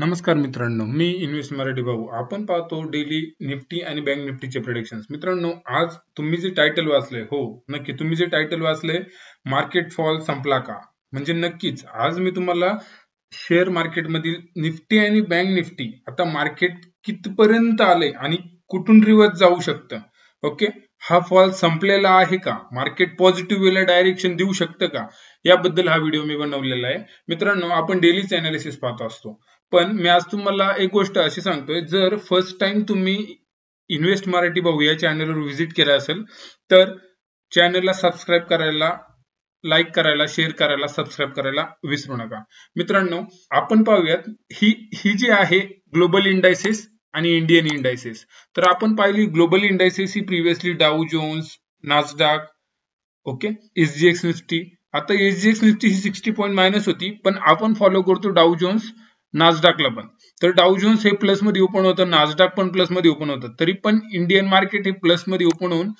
नमस्कार मित्रांनो मी इन्व्हेस्ट मराठी भाऊ आपण पाहतो डेली निफ्टी आणि बँक निफ्टीचे प्रोडिक्शन मित्रांनो आज तुम्ही जे टायटल वाचले हो नक्की तुम्ही जे टायटल वाचले मार्केट फॉल संपला का म्हणजे नक्कीच आज मी तुम्हाला शेअर मार्केटमधील निफ्टी आणि बँक निफ्टी आता मार्केट कितपर्यंत आले आणि कुठून रिवर्स जाऊ शकतं ओके हा फॉल संपलेला आहे का मार्केट पॉझिटिव्ह वेला डायरेक्शन देऊ शकतं का याबद्दल हा व्हिडिओ मी बनवलेला आहे मित्रांनो आपण डेलीच अनालिसिस पाहतो असतो पण मी आज तुम्हाला एक गोष्ट अशी सांगतोय जर फर्स्ट टाइम तुम्ही इन्व्हेस्ट मराठी भाऊ या चॅनलवर व्हिजिट केला असेल तर चॅनलला सबस्क्राईब करायला लाईक करायला शेअर करायला सबस्क्राईब करायला विसरू नका मित्रांनो आपण पाहूयात ही ही जी आहे ग्लोबल इंडायसिस आणि इंडियन इंडायसिस तर आपण पाहिली ग्लोबल इंडायसिस ही previously Dow Jones Nasdaq okay SGX Nifty आता एसजीएक्स निफ्टी ही सिक्स्टी पॉईंट मायनस होती पण आपण फॉलो करतो डाऊ जोन्स नाजडाकला पण तर डाऊजोन्स हे प्लस मध्ये ओपन होतं नाजडाक पण प्लस मध्ये ओपन होतं तरी पण इंडियन मार्केट हे प्लस मध्ये ओपन होऊन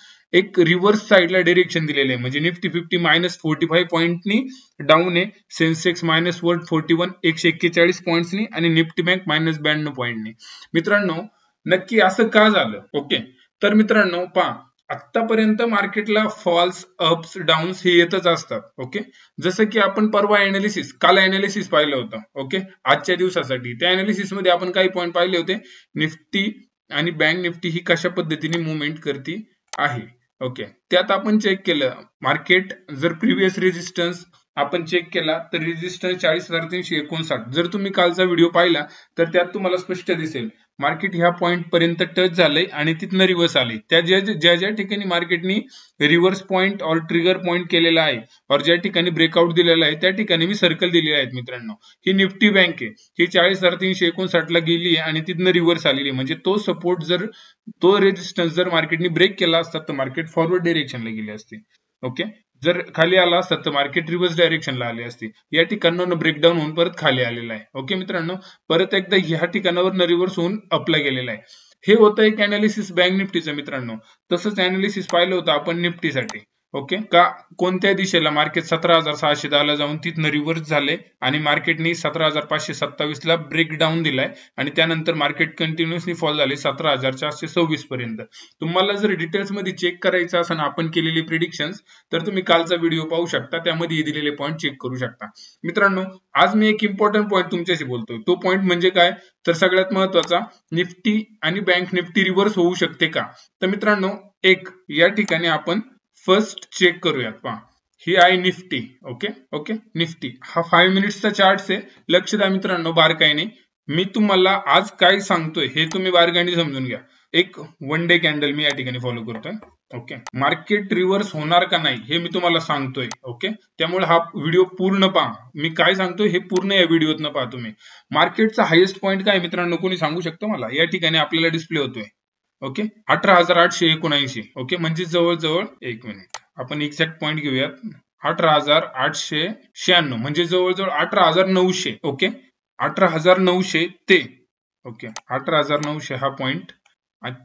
एक रिव्हर्स साईडला डिरेक्शन दिलेलं आहे म्हणजे Nifty fifty minus forty five पॉईंटनी डाऊन आहे Sensex minus one forty one एकशे एक्केचाळीस पॉईंटनी आणि निफ्टी बँक मायनस ब्याण्णव पॉईंटनी मित्रांनो नक्की असं का झालं ओके तर मित्रांनो पहा आतापर्यंत मार्केटला फॉल्स अप्स डाऊन्स हे येतच असतात ओके जसं की आपण परवा अनालिसिस काल अनालिसिस पाहिलं होतं ओके आजच्या दिवसासाठी त्या अनालिसिस मध्ये आपण काही पॉईंट पाहिले होते निफ्टी आणि बँक निफ्टी ही कशा पद्धतीने मुवमेंट करते आहे ओके त्यात आपण चेक केलं मार्केट जर प्रिव्हियस रेजिस्टन्स आपण चेक केला तर रेजिस्टन्स चाळीस हजार तीनशे एकोणसाठ जर तुम्ही कालचा व्हिडिओ पाहिला तर त्यात तुम्हाला स्पष्ट दिसेल मार्केट ह्या पॉईंट पर्यंत टच झालंय आणि तिथनं रिव्हर्स आले त्या ज्या ज्या ज्या ठिकाणी मार्केटनी रिव्हर्स पॉईंट और ट्रिगर पॉईंट केलेला आहे और ज्या ठिकाणी ब्रेकआउट दिलेला आहे त्या ठिकाणी मी सर्कल दिलेले आहेत मित्रांनो ही निफ्टी बँक आहे ही चाळीस हजार तीनशे एकोणसाठ ला गेली आणि तिथनं रिव्हर्स आलेली म्हणजे तो सपोर्ट जर तो रेजिस्टन्स जर मार्केटनी ब्रेक केला असता तर मार्केट फॉरवर्ड डिरेक्शनला गेले असते ओके जर खाली आला असता तर मार्केट रिव्हर्स डायरेक्शनला आले असते या ठिकाणावर ब्रेकडाऊन होऊन परत खाली आलेला आहे ओके मित्रांनो परत एकदा ह्या ठिकाणावर रिव्हर्स होऊन अपला गेलेला आहे हे होतं एक अनालिसिस बँक निफ्टीचं मित्रांनो तसंच अनालिसिस पाहिलं होतं आपण निफ्टीसाठी ओके का कोणत्या दिशेला मार्केट सतरा हजार सहाशे दहाला जाऊन तिथनं रिव्हर्स झाले आणि मार्केटने सतरा हजार पाचशे सत्तावीस ब्रेक ब्रेकडाऊन दिलाय आणि त्यानंतर मार्केट कंटिन्युअसली फॉल झाले सतरा हजार चारशे सव्वीस पर्यंत तुम्हाला जर डिटेल्स मध्ये चेक करायचं असेल आपण केलेली प्रिडिक्शन तर तुम्ही कालचा व्हिडिओ पाहू शकता त्यामध्ये दिलेले पॉईंट चेक करू शकता मित्रांनो आज मी एक इम्पॉर्टंट पॉईंट तुमच्याशी बोलतोय तो पॉईंट म्हणजे काय तर सगळ्यात महत्वाचा निफ्टी आणि बँक निफ्टी रिव्हर्स होऊ शकते का तर मित्रांनो एक या ठिकाणी आपण फर्स्ट चेक करूयात पहा ही आहे निफ्टी ओके ओके निफ्टी हा फाईव्ह मिनिट्सचा चार्ट आहे लक्ष द्या मित्रांनो बारकाईने मी तुम्हाला आज काय सांगतोय हे तुम्ही बारकाईने समजून घ्या एक वन डे कॅन्डल मी या ठिकाणी फॉलो करतोय ओके मार्केट रिव्हर्स होणार का नाही हे मी तुम्हाला सांगतोय ओके त्यामुळे हा व्हिडिओ पूर्ण पहा मी काय सांगतोय हे पूर्ण या व्हिडिओतनं पहा तुम्ही मार्केटचा हायेस्ट पॉईंट काय मित्रांनो कोणी सांगू शकतो मला या ठिकाणी आपल्याला डिस्प्ले होतोय ओके अठरा हजार आठशे एकोणऐंशी ओके म्हणजे जवळजवळ एक मिनिट आपण एक्झॅक्ट पॉईंट घेऊयात अठरा हजार आठशे शहाण्णव म्हणजे जवळजवळ अठरा हजार नऊशे ओके अठरा हजार नऊशे ते ओके अठरा हजार नऊशे हा पॉईंट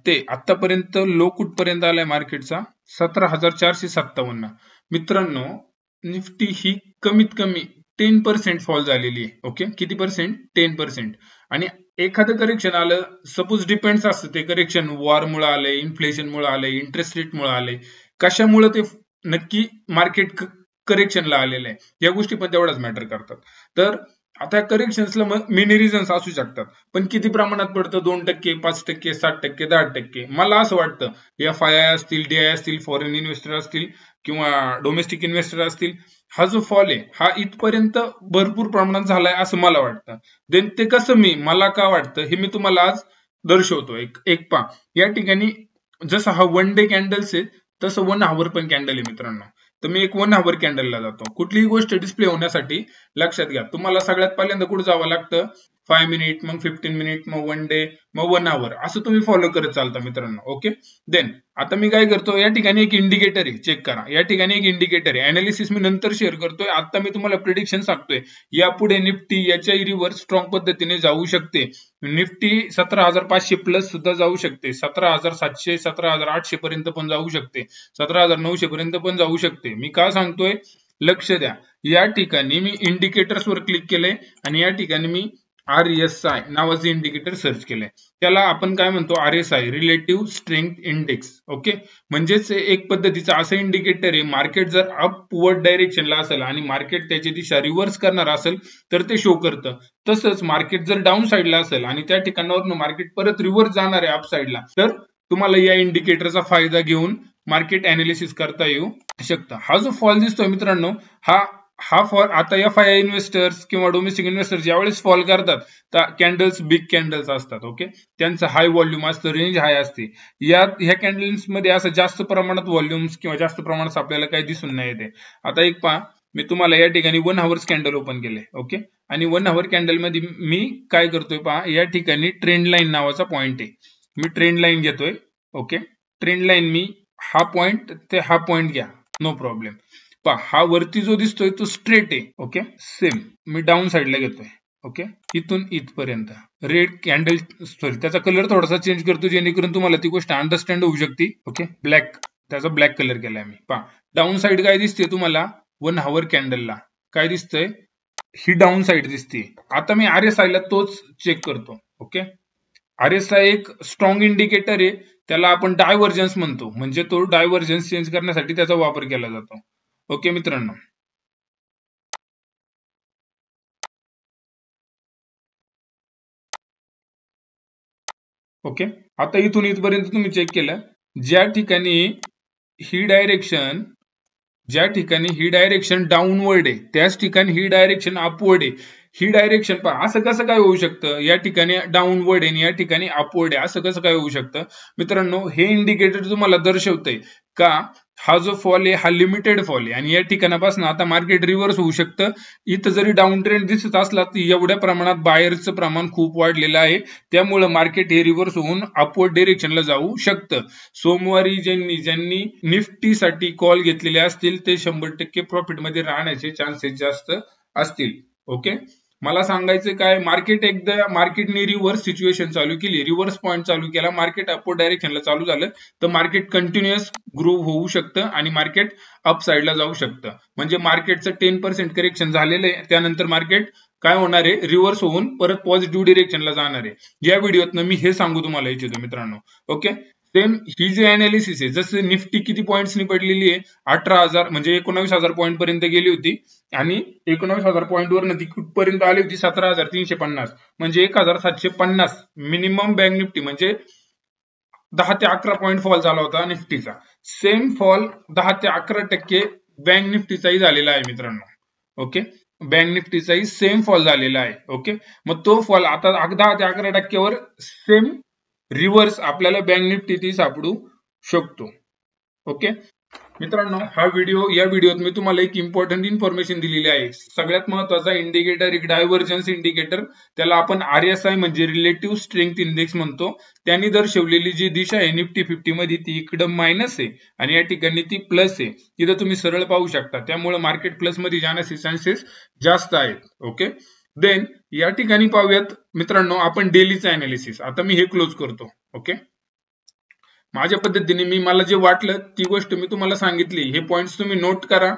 ते आतापर्यंत लो कुठपर्यंत आलाय मार्केटचा सतरा हजार चारशे सत्तावन्न मित्रांनो निफ्टी ही कमीत कमी टेन पर्सेंट फॉल झालेली आहे ओके किती पर्सेंट टेन पर्सेंट आणि एखादं करेक्शन आलं सपोज डिपेंड असतं ते करेक्शन वॉर मुळे आलंय इन्फ्लेशन मुळे आलंय इंटरेस्ट रेट मुळे आलंय कशामुळे ते नक्की मार्केट करेक्शनला आलेलं आहे या गोष्टी पण तेवढाच मॅटर करतात तर आता करेक्शन्सला मेन रिझन्स असू शकतात पण किती प्रमाणात पडतं दोन टक्के पाच टक्के सात टक्के दहा टक्के मला असं वाटतं एफ आय आय असतील डीआय असतील फॉरेन इन्व्हेस्टर असतील किंवा डोमेस्टिक इन्व्हेस्टर असतील हा जो फॉल आहे हा इथपर्यंत भरपूर प्रमाणात झालाय असं मला वाटतं देन ते कसं मी मला का वाटतं हे मी तुम्हाला आज दर्शवतो एक एक पा या ठिकाणी जसं हा वन डे कॅन्डल्स आहे तसं वन आवर पण कॅन्डल आहे मित्रांनो तर मी एक वन आवर कॅन्डलला जातो कुठलीही गोष्ट डिस्प्ले होण्यासाठी लक्षात घ्या तुम्हाला सगळ्यात पहिल्यांदा कुठे जावं लागतं फाय मिनिट मग फिफ्टीन मिनिट मग वन डे मग वन आवर असं तुम्ही फॉलो करत चालता मित्रांनो ओके देन आता मी काय करतो या ठिकाणी एक इंडिकेटर आहे चेक करा या ठिकाणी एक इंडिकेटर आहे अनालिसिस मी नंतर शेअर करतोय आता मी तुम्हाला प्रिडिक्शन सांगतोय यापुढे निफ्टी याच्या रिव्हर्स स्ट्रॉंग पद्धतीने जाऊ शकते निफ्टी सतरा हजार पाचशे प्लस सुद्धा जाऊ शकते सतरा हजार सातशे सतरा हजार आठशे पर्यंत पण जाऊ शकते सतरा हजार नऊशे पर्यंत पण जाऊ शकते मी का सांगतोय लक्ष द्या या ठिकाणी मी इंडिकेटर्स वर क्लिक केलंय आणि या ठिकाणी मी आर एस आय नावाचे इंडिकेटर सर्च केले त्याला आपण काय म्हणतो R S I relative strength index okay म्हणजेच एक पद्धतीचा असं इंडिकेटर आहे मार्केट जर अपवर्ड डायरेक्शनला असेल आणि मार्केट त्याच्या दिशा रिव्हर्स करणार असेल तर ते शो करतं तसंच मार्केट जर डाऊन साईडला असेल आणि त्या ठिकाणावरनं मार्केट परत रिव्हर्स जाणार आहे अपसाइडला तर तुम्हाला या इंडिकेटरचा फायदा घेऊन मार्केट अनालिसिस करता येऊ शकता हा जो फॉल दिसतोय मित्रांनो हा हा फॉल आता एफ आय इन्व्हेस्टर्स किंवा डोमेस्टिक इन्व्हेस्टर्स ज्यावेळेस फॉल करतात कॅन्डल्स बिग कॅन्डल्स असतात ओके त्यांचं हाय व्हॉल्यूम असतं रेंज हाय असते या ह्या कॅन्डल्स मध्ये असं जास्त प्रमाणात व्हॉल्यूम्स किंवा जास्त प्रमाणात आपल्याला काही दिसून नाही येते आता एक पहा मी तुम्हाला या ठिकाणी वन हवर्स कॅन्डल ओपन केले ओके आणि वन हवर कॅन्डल मध्ये मी काय करतोय पहा या ठिकाणी ट्रेंड लाईन नावाचा पॉईंट आहे मी ट्रेंड लाईन घेतोय ओके ट्रेंड लाईन मी हा पॉईंट ते हा पॉईंट घ्या नो प्रॉब्लेम पहा हा वरती जो दिसतोय तो स्ट्रेट आहे ओके सेम मी डाऊन साईडला घेतोय ओके इथून इथपर्यंत रेड कॅन्डल सॉरी त्याचा कलर थोडासा चेंज करतो जेणेकरून तुम्हाला ती गोष्ट अंडरस्टँड होऊ शकते ओके ब्लॅक त्याचा ब्लॅक कलर केलाय मी पहा डाऊन साईड काय दिसते तुम्हाला वन हावर कॅन्डलला काय दिसतंय ही डाऊन साईड दिसते आता मी आर एस आयला तोच चेक करतो ओके आर एस आय एक स्ट्रॉंग इंडिकेटर आहे त्याला आपण डायव्हर्जन्स म्हणतो म्हणजे तो डायव्हर्जन्स चेंज करण्यासाठी त्याचा वापर केला जातो ओके मित्रांनो ओके आता इथून इथपर्यंत तुम्ही चेक केलं ज्या ठिकाणी ही डायरेक्शन ज्या ठिकाणी ही डायरेक्शन डाऊनवर्ड आहे त्याच ठिकाणी ही डायरेक्शन अपवर्ड आहे ही डायरेक्शन पण असं कसं काय होऊ शकतं या ठिकाणी डाऊनवर्ड आहे या ठिकाणी अपवर्ड आहे असं कसं काय होऊ शकतं मित्रांनो हे इंडिकेटर तुम्हाला दर्शवतंय का हा जो फॉल आहे हा लिमिटेड फॉल आहे आणि या ठिकाणापासून आता मार्केट रिव्हर्स होऊ शकतं इथं जरी डाऊन ट्रेंड दिसत असला तरी एवढ्या प्रमाणात बाहेरचं प्रमाण खूप वाढलेलं आहे त्यामुळे मार्केट हे रिव्हर्स होऊन अपवर्ड डिरेक्शनला जाऊ शकतं सोमवारी ज्यांनी ज्यांनी निफ्टीसाठी कॉल घेतलेले असतील ते शंभर टक्के प्रॉफिटमध्ये राहण्याचे चान्सेस जास्त असतील ओके मला सांगायचं काय मार्केट एकदा मार्केटने रिव्हर्स सिच्युएशन चालू केली रिव्हर्स पॉईंट चालू केला मार्केट अपवर्ड डायरेक्शनला चालू झालं तर मार्केट कंटिन्युअस ग्रो होऊ शकतं आणि मार्केट अप साईडला जाऊ शकतं म्हणजे मार्केटचं टेन पर्सेंट करेक्शन झालेलं आहे त्यानंतर मार्केट काय होणार आहे रिव्हर्स होऊन परत पॉझिटिव्ह डिरेक्शनला जाणार आहे या व्हिडिओतनं मी हे सांगू तुम्हाला इच्छितो मित्रांनो ओके सेम ही जी अनालिसिस आहे जसं निफ्टी किती पॉईंटनी पडलेली आहे अठरा हजार म्हणजे एकोणावीस हजार पॉईंट पर्यंत गेली होती आणि एकोणावीस हजार पॉईंट वर नदी कुठपर्यंत आली होती सतरा हजार तीनशे पन्नास म्हणजे एक हजार सातशे पन्नास मिनिमम बँक निफ्टी म्हणजे दहा ते अकरा पॉईंट फॉल झाला होता निफ्टीचा सेम फॉल दहा ते अकरा टक्के बँक निफ्टीचाही झालेला आहे मित्रांनो ओके बँक निफ्टीचाही सेम फॉल झालेला आहे ओके मग तो फॉल आता दहा ते अकरा टक्केवर सेम रिव्हर्स आपल्याला बँक ती सापडू शकतो ओके मित्रांनो हा व्हिडिओ या व्हिडिओत मी तुम्हाला एक इम्पॉर्टंट इन्फॉर्मेशन दिलेली आहे सगळ्यात महत्वाचा इंडिकेटर एक डायव्हर्जन्स इंडिकेटर त्याला आपण आर एस आय म्हणजे रिलेटिव्ह स्ट्रेंथ इंडेक्स म्हणतो त्यांनी दर्शवलेली जी दिशा आहे निफ्टी फिफ्टी मध्ये ती इकडं मायनस आहे आणि या ठिकाणी ती प्लस आहे तिथं तुम्ही सरळ पाहू शकता त्यामुळे मार्केट प्लस मध्ये जाण्याचे चान्सेस जास्त आहेत ओके देन या ठिकाणी पाहूयात मित्रांनो आपण डेलीचं अनालिसिस आता मी हे क्लोज करतो ओके माझ्या पद्धतीने मी मला जे वाटलं ती गोष्ट मी तुम्हाला सांगितली हे पॉइंट्स तुम्ही नोट करा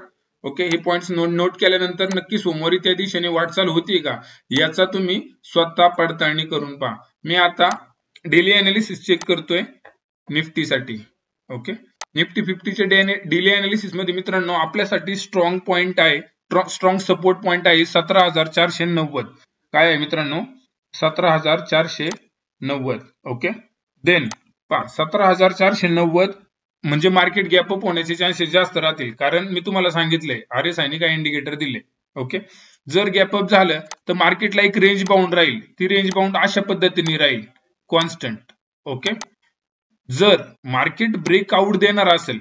ओके हे पॉइंट्स नोट नोट केल्यानंतर नक्की सोमवारी त्या दिशेने वाटचाल होती का याचा तुम्ही स्वतः पडताळणी करून पहा मी आता डेली अनालिसिस चेक करतोय निफ्टीसाठी ओके निफ्टी फिफ्टीच्या डेली अनालिसिस मध्ये मित्रांनो आपल्यासाठी स्ट्रॉंग पॉइंट आहे स्ट्रॉंग सपोर्ट पॉईंट आहे सतरा हजार चारशे नव्वद काय आहे मित्रांनो सतरा हजार चारशे नव्वद ओके देन पहा सतरा हजार चारशे नव्वद म्हणजे मार्केट गॅपअप होण्याचे चान्सेस जास्त राहतील कारण मी तुम्हाला सांगितले आर एस काय इंडिकेटर दिले ओके जर गॅपअप झालं तर मार्केटला एक रेंज बाउंड राहील ती रेंज बाउंड अशा पद्धतीने राहील कॉन्स्टंट ओके जर मार्केट ब्रेकआउट देणार असेल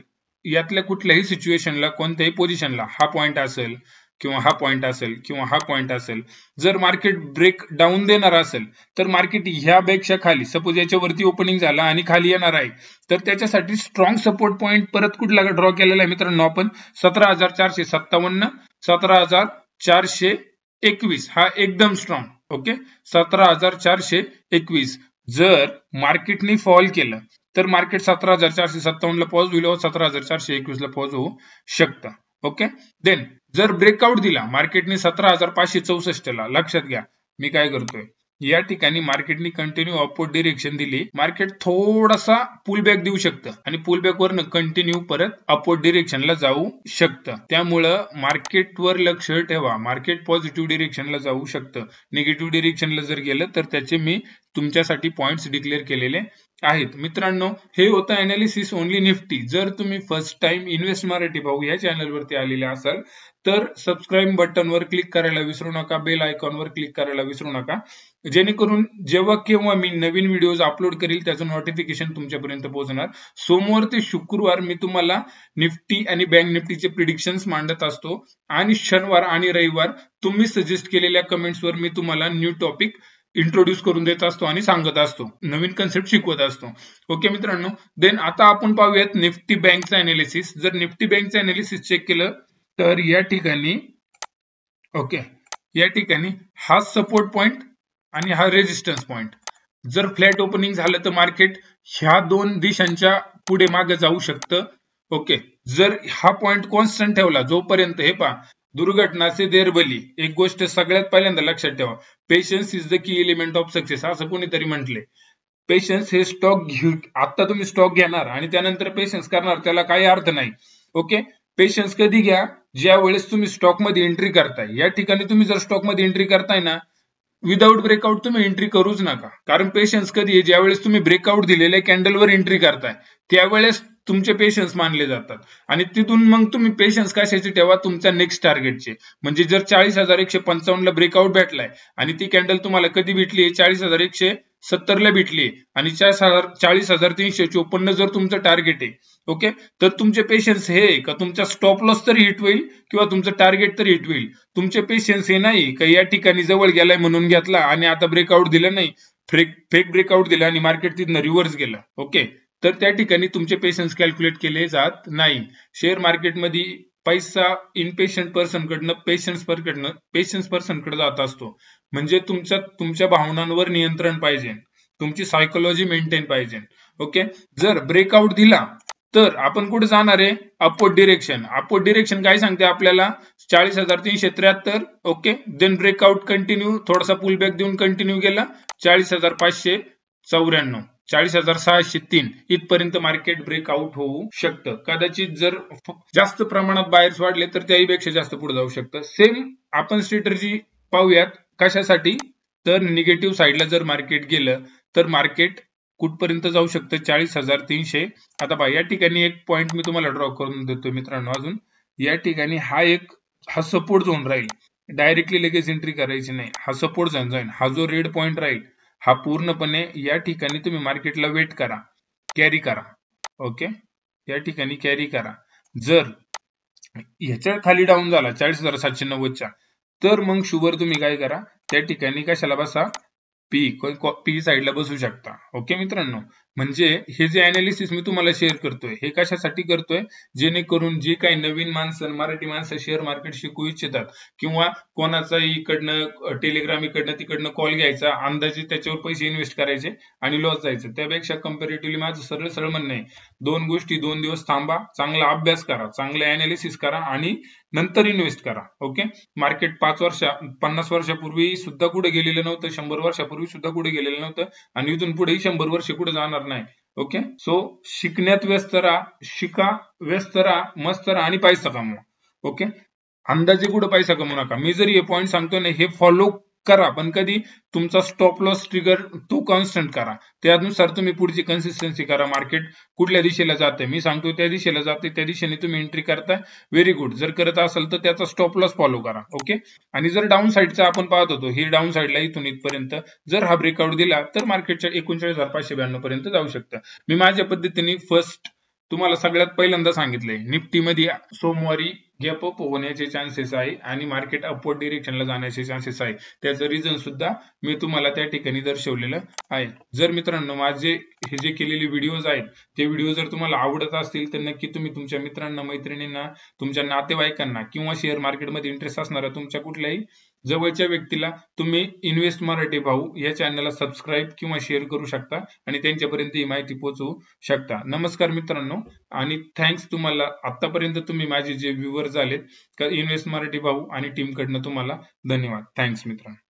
यातल्या कुठल्याही सिच्युएशनला कोणत्याही पोझिशनला हा पॉईंट असेल किंवा हा पॉईंट असेल किंवा हा पॉईंट असेल जर मार्केट ब्रेक डाऊन देणार असेल तर मार्केट ह्या ह्यापेक्षा खाली सपोज याच्यावरती ओपनिंग झाला आणि खाली येणार आहे तर त्याच्यासाठी स्ट्रॉंग सपोर्ट पॉईंट परत कुठला ड्रॉ केलेला आहे मित्रांनो आपण सतरा हजार चारशे सत्तावन्न सतरा हजार चारशे एकवीस हा एकदम स्ट्रॉंग ओके सतरा हजार चारशे एकवीस जर मार्केटने फॉल केलं तर मार्केट सतरा हजार चारशे सत्तावन्नला पॉझ हो, सतरा हजार चारशे एकवीस ला पॉझ होऊ शकतं ओके देन जर ब्रेकआउट दिला मार्केटने सतरा हजार पाचशे चौसष्ट ला लक्षात घ्या मी काय करतोय या ठिकाणी मार्केटनी कंटिन्यू अपवर्ड डिरेक्शन दिली मार्केट थोडासा पुलबॅक देऊ शकतं आणि पुलबॅक वरनं कंटिन्यू परत अपवर्ड डिरेक्शनला जाऊ शकतं त्यामुळं मार्केटवर लक्ष ठेवा मार्केट पॉझिटिव्ह डिरेक्शनला जाऊ शकतं निगेटिव्ह डिरेक्शनला जर गेलं तर त्याचे मी तुमच्यासाठी पॉइंट्स डिक्लेअर केलेले आहेत मित्रांनो हे होतं अनालिसिस ओनली निफ्टी जर तुम्ही first time invest Marathi Bhau या चॅनलवरती आलेले असाल तर सबस्क्राईब बटनवर क्लिक करायला विसरू नका बेल आयकॉनवर क्लिक करायला विसरू नका जेणेकरून जेव्हा केव्हा मी नवीन व्हिडिओज अपलोड करील त्याचं नोटिफिकेशन तुमच्यापर्यंत पोहोचणार सोमवार ते शुक्रवार मी तुम्हाला निफ्टी आणि बँक निफ्टीचे प्रिडिक्शन मांडत असतो आणि शनिवार आणि रविवार तुम्ही सजेस्ट केलेल्या कमेंट्सवर मी तुम्हाला न्यू टॉपिक इंट्रोड्यूस करून देत असतो आणि सांगत असतो नवीन कन्सेप्ट शिकवत असतो ओके मित्रांनो देन आता आपण पाहूयात निफ्टी बँकचं अनालिसिस जर निफ्टी बँकचं अनालिसिस चेक केलं तर या ठिकाणी ओके या ठिकाणी हा सपोर्ट पॉइंट आणि हा रेजिस्टन्स पॉइंट जर फ्लॅट ओपनिंग झालं तर मार्केट ह्या दोन दिशांच्या पुढे मागे जाऊ शकतं ओके जर हा पॉइंट कॉन्स्टंट ठेवला जोपर्यंत हे पहा दुर्घटनाचे देरबली एक गोष्ट सगळ्यात पहिल्यांदा लक्षात ठेवा patience is the key element of success असं कोणीतरी म्हटले पेशन्स हे स्टॉक घेऊ आता तुम्ही स्टॉक घेणार आणि त्यानंतर पेशन्स करणार त्याला काही अर्थ नाही ओके पेशन्स कधी घ्या ज्या वेळेस तुम्ही स्टॉकमध्ये एंट्री करताय या ठिकाणी तुम्ही जर स्टॉकमध्ये एंट्री करताय ना विदाऊट ब्रेकआउट तुम्ही एंट्री करूच नका कारण पेशन्स कधी ज्यावेळेस तुम्ही ब्रेकआउट दिलेल्या कॅन्डलवर एंट्री करताय त्यावेळेस तुमचे पेशन्स मानले जातात आणि तिथून मग तुम्ही पेशन्स कशाचे ठेवा तुमच्या नेक्स्ट टार्गेटचे म्हणजे जर चाळीस हजार एकशे ला ब्रेकआउट भेटलाय आणि ती कॅन्डल तुम्हाला कधी भेटली चाळीस हजार एकशे सत्तरला भेटली आणि चाळीस हजार तीनशे चोपन्न जर तुमचं टार्गेट आहे ओके तर तुमचे पेशन्स हे का तुमचा स्टॉप लॉस तर हिट होईल किंवा तुमचं टार्गेट तर हिट होईल तुमचे पेशन्स हे नाही का या ठिकाणी जवळ गेलाय म्हणून घेतला आणि आता ब्रेकआउट दिलं नाही फेक फेक ब्रेकआउट दिला आणि मार्केट तिथनं रिव्हर्स गेला ओके तर त्या ठिकाणी तुमचे पेशन्स कॅल्क्युलेट केले जात नाही शेअर मार्केटमध्ये पैसा इनपेशंट पर्सन कडनं पेशन्स कडनं पेशन्स पर्सन कडे जात असतो म्हणजे तुमच्या तुमच्या भावनांवर नियंत्रण पाहिजे तुमची सायकोलॉजी मेंटेन पाहिजे ओके जर ब्रेकआउट दिला तर आपण कुठे जाणार आहे अपोर्ट डिरेक्शन अपोर्ट डिरेक्शन काय सांगते आपल्याला चाळीस हजार तीनशे त्र्याहत्तर ओके देन ब्रेकआउट कंटिन्यू थोडासा पुलबॅक देऊन कंटिन्यू केला चाळीस हजार पाचशे चौऱ्याण्णव चाळीस हजार सहाशे तीन इथपर्यंत मार्केट ब्रेकआउट होऊ शकतं कदाचित जर जास्त प्रमाणात बायर्स वाढले तर त्याहीपेक्षा जास्त पुढे जाऊ शकतं सेम आपण स्ट्रेटर्जी पाहूयात कशासाठी तर निगेटिव्ह साईडला जर मार्केट गेलं तर मार्केट कुठपर्यंत जाऊ शकतं चाळीस हजार तीनशे आता पहा या ठिकाणी एक पॉईंट मी तुम्हाला ड्रॉ करून देतो मित्रांनो अजून या ठिकाणी हा एक हा सपोर्ट झोन राहील डायरेक्टली लगेच एंट्री करायची नाही हा सपोर्ट झोन जाईल हा जो रेड पॉईंट राहील हा पूर्णपणे या ठिकाणी तुम्ही मार्केटला वेट करा कॅरी करा ओके या ठिकाणी कॅरी करा जर ह्याच्या खाली डाऊन झाला चाळीस हजार सातशे नव्वदच्या तर मग शुगर तुम्ही काय करा त्या ठिकाणी कशाला बसा पी पी साइडला बसू शकता ओके मित्रांनो म्हणजे हे जे अनालिसिस मी तुम्हाला शेअर करतोय हे कशासाठी करतोय जेणेकरून जे काही नवीन माणसं मराठी माणसं शेअर मार्केट शिकू इच्छितात किंवा कोणाचा इकडनं टेलिग्राम इकडनं तिकडनं कॉल घ्यायचा अंदाजे त्याच्यावर पैसे इन्व्हेस्ट करायचे आणि लॉस जायचं त्यापेक्षा कम्पेरेटिव्हली माझं सरळ सरळ म्हणणं आहे दोन गोष्टी दोन दिवस थांबा चांगला अभ्यास करा चांगले अनालिसिस करा आणि नंतर इन्व्हेस्ट करा ओके मार्केट पाच वर्ष पन्नास वर्षापूर्वी सुद्धा कुठे गेलेलं नव्हतं शंभर वर्षापूर्वी सुद्धा कुठे गेलेलं नव्हतं आणि इथून पुढेही शंभर वर्ष कुठे जाणार नाही ओके सो शिकण्यात व्यस्त राहा शिका व्यस्त राहा मस्त राहा आणि पैसा कमवा ओके अंदाजे कुठं पैसा कमवू नका मी जरी हे पॉईंट सांगतो ना हे फॉलो करा पण कधी तुमचा स्टॉप लॉस ट्रिगर तो कॉन्स्टंट करा त्यानुसार तुम्ही पुढची कन्सिस्टन्सी करा मार्केट कुठल्या दिशेला जाते मी सांगतो त्या दिशेला जाते त्या दिशेने तुम्ही एंट्री करता व्हेरी गुड जर करत असाल तर त्याचा स्टॉप लॉस फॉलो करा ओके आणि जर डाऊन साईडचा आपण पाहत होतो ही डाऊन साईडला इथून इथपर्यंत जर हा ब्रेकआउट दिला तर मार्केटच्या एकोणचाळीस हजार पाचशे ब्याण्णव पर्यंत जाऊ शकतं मी माझ्या पद्धतीने फर्स्ट तुम्हाला सगळ्यात पहिल्यांदा सांगितलंय निफ्टीमध्ये सोमवारी गॅप अप होण्याचे चान्सेस आहे आणि मार्केट अपवर्ड डिरेक्शनला जाण्याचे चान्सेस आहे त्याचं रिझन सुद्धा मी तुम्हाला त्या ठिकाणी दर्शवलेलं आहे जर मित्रांनो माझे हे जे केलेले व्हिडिओज आहेत ते व्हिडिओ जर तुम्हाला आवडत असतील तर नक्की तुम्ही तुमच्या मित्रांना मैत्रिणींना तुमच्या नातेवाईकांना किंवा शेअर मार्केटमध्ये इंटरेस्ट असणाऱ्या तुमच्या कुठल्याही जवळच्या व्यक्तीला तुम्ही इन्व्हेस्ट मराठी भाऊ या चॅनलला सबस्क्राईब किंवा शेअर करू शकता आणि त्यांच्यापर्यंत ही माहिती पोहोचवू शकता नमस्कार मित्रांनो आणि थँक्स तुम्हाला आतापर्यंत तुम्ही माझे जे व्ह्युअर झालेत इन्व्हेस्ट मराठी भाऊ आणि टीमकडनं तुम्हाला धन्यवाद थँक्स मित्रांनो